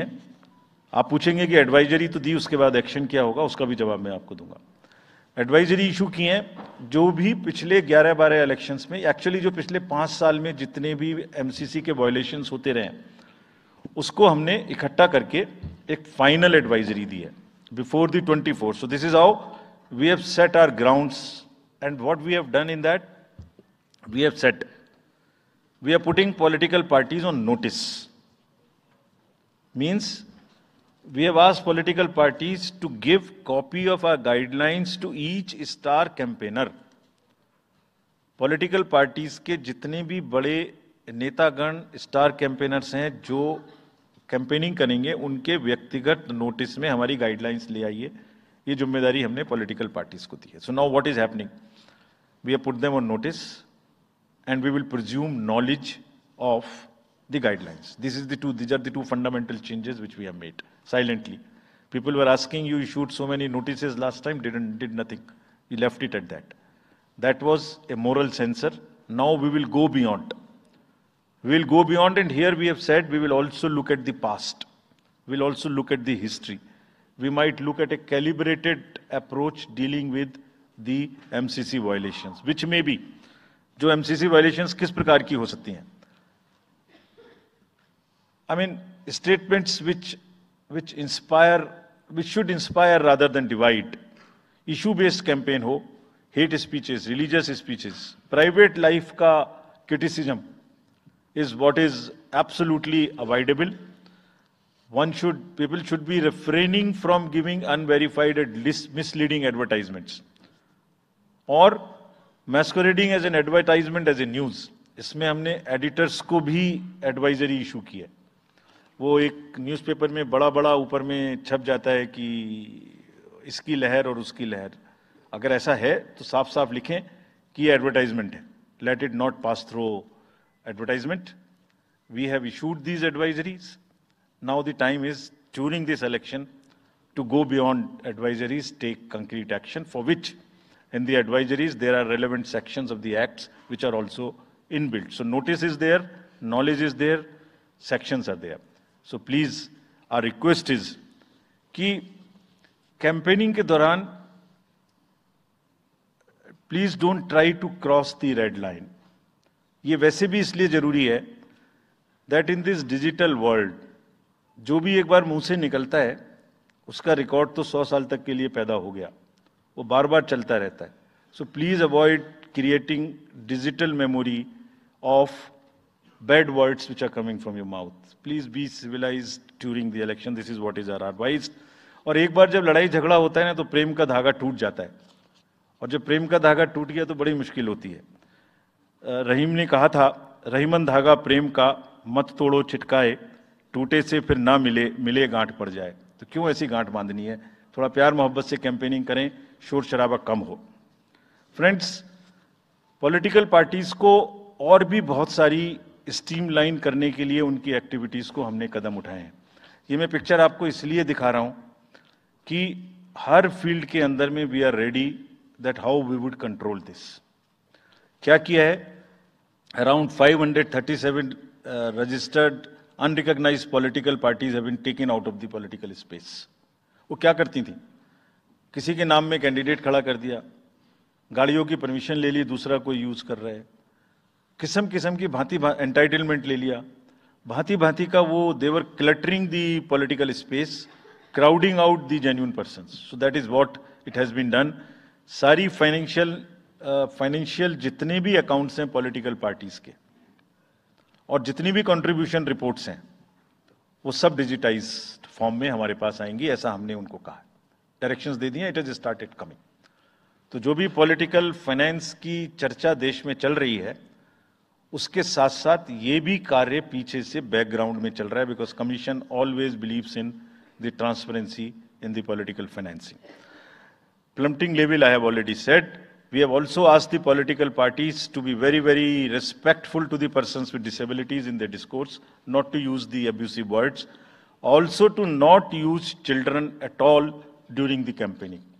है आप पूछेंगे कि एडवाइजरी तो दी उसके बाद एक्शन क्या होगा उसका भी जवाब मैं आपको दूंगा एडवाइजरी इशू किए हैं जो भी पिछले 11 बारह इलेक्शंस में एक्चुअली जो पिछले पाँच साल में जितने भी एमसीसी के वायलेशंस होते रहे उसको हमने इकट्ठा करके एक फाइनल एडवाइजरी दी है before the twenty four so this is our we have set our grounds and what we have done in that we have set we are putting political parties on notice means we have asked political parties to give copy of our guidelines to each star campaigner political parties के जितने भी बड़े नेतागण star campaigners हैं जो campaigning करेंगे उनके व्यक्तिगत नोटिस में हमारी गाइडलाइंस ले आइए ये जिम्मेदारी हमने पॉलिटिकल पार्टीज को दी है so now what is happening we have put them on notice and we will presume knowledge of the guidelines. This is the two, these are the two fundamental changes which we have made silently. People were asking you issued so many notices last time, didn't, did nothing. You left it at that. That was a moral censor. Now we will go beyond. We will go beyond and here we have said we will also look at the past. We will also look at the history. We might look at a calibrated approach dealing with the MCC violations, which may be जो MCC violations किस प्रकार की हो सकती हैं I mean, statements which, which inspire, which should inspire rather than divide. Issue-based campaign ho, hate speeches, religious speeches, private life का criticism is what is absolutely avoidable. One should, people should be refraining from giving unverified and misleading advertisements or masquerading as an advertisement as a news. इसमें हमने editors को भी advisory issue की है वो एक newspaper में बड़ा बड़ा ऊपर में छप जाता है कि इसकी लहर और उसकी लहर अगर ऐसा है तो साफ साफ लिखें कि ये एडवर्टाइजमेंट है let it not pass through advertisement we have issued these advisories now the time is during this election to go beyond advisories, take concrete action, for which in the advisories there are relevant sections of the acts which are also inbuilt. So notice is there, knowledge is there, sections are there. So please our request is कि campaigning के दौरान please don't try to cross the red line ये वैसे भी इसलिए ज़रूरी है that in this digital world जो भी एक बार मुंह से निकलता है उसका रिकॉर्ड तो सौ साल तक के लिए पैदा हो गया वो बार बार चलता रहता है so please avoid creating digital memory of bad words which are coming from your mouth please be civilized during the election this is what is our advice और एक बार जब लड़ाई झगड़ा होता है ना तो प्रेम का धागा टूट जाता है और जब प्रेम का धागा टूट गया तो बड़ी मुश्किल होती है रहीम ने कहा था रहीमन धागा प्रेम का मत तोड़ो छिटकाए टूटे से फिर ना मिले मिले गांठ पड़ जाए तो क्यों ऐसी गांठ बांधनी है थोड़ा प्यार मोहब्बत से कैंपेनिंग करें शोर शराबा कम हो फ्रेंड्स पॉलिटिकल पार्टीज़ को और भी बहुत सारी लाइन करने के लिए उनकी एक्टिविटीज़ को हमने कदम उठाए हैं ये मैं पिक्चर आपको इसलिए दिखा रहा हूँ कि हर फील्ड के अंदर में we are ready that how we would control this क्या किया है around 537 registered unrecognised political parties है been taken out of the political space वो क्या करती थी किसी के नाम में कैंडिडेट खड़ा कर दिया गाड़ियों की परमिशन ले ली दूसरा कोई यूज कर रहा है किस्म किस्म की भांति एंटाइटलमेंट ले लिया भांति भांति का वो they were cluttering the political space crowding out the genuine person so that is what it has been done सारी फाइनेंशियल फाइनेंशियल जितने भी अकाउंट्स हैं पॉलिटिकल पार्टीज के और जितनी भी कंट्रीब्यूशन रिपोर्ट्स हैं वो सब डिजिटाइज फॉर्म में हमारे पास आएंगी ऐसा हमने उनको कहा डायरेक्शंस दे दिए इट इज स्टार्टेड कमिंग तो जो भी पॉलिटिकल फाइनेंस की चर्चा देश में चल रही है उसके साथ साथ ये भी कार्य पीछे से बैकग्राउंड में चल रहा है because commission always believes in the transparency in the political financing प्लम्पटिंग level I have already set we have also आज the political parties to be very very respectful to the person with disabilities in the discourse not to use the abusive words also to not use children at all during the campaigning